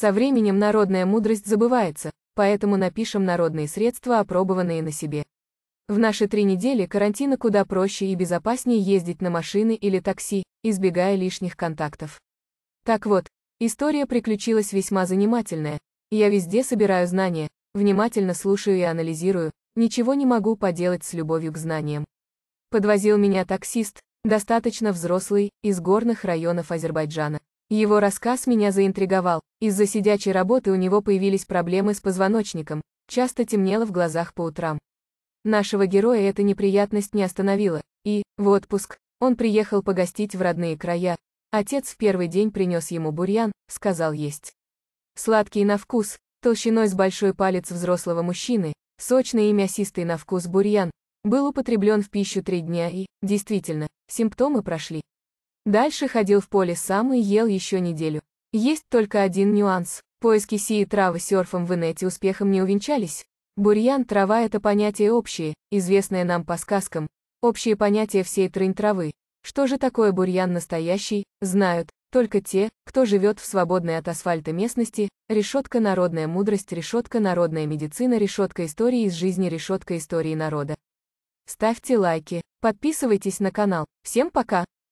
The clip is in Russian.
Со временем народная мудрость забывается, поэтому напишем народные средства, опробованные на себе. В наши три недели карантина куда проще и безопаснее ездить на машины или такси, избегая лишних контактов. Так вот, история приключилась весьма занимательная. Я везде собираю знания, внимательно слушаю и анализирую, ничего не могу поделать с любовью к знаниям. Подвозил меня таксист, достаточно взрослый, из горных районов Азербайджана. Его рассказ меня заинтриговал. Из-за сидячей работы у него появились проблемы с позвоночником, часто темнело в глазах по утрам. Нашего героя эта неприятность не остановила, и, в отпуск, он приехал погостить в родные края. Отец в первый день принес ему бурьян, сказал есть. Сладкий на вкус, толщиной с большой палец взрослого мужчины, сочный и мясистый на вкус бурьян, был употреблен в пищу три дня и, действительно, симптомы прошли. Дальше ходил в поле сам и ел еще неделю. Есть только один нюанс. Поиски сии травы серфом в инете успехом не увенчались. Бурьян трава – это понятие общее, известное нам по сказкам. Общее понятие всей трынь травы. Что же такое бурьян настоящий, знают, только те, кто живет в свободной от асфальта местности, решетка народная мудрость, решетка народная медицина, решетка истории из жизни, решетка истории народа. Ставьте лайки, подписывайтесь на канал. Всем пока!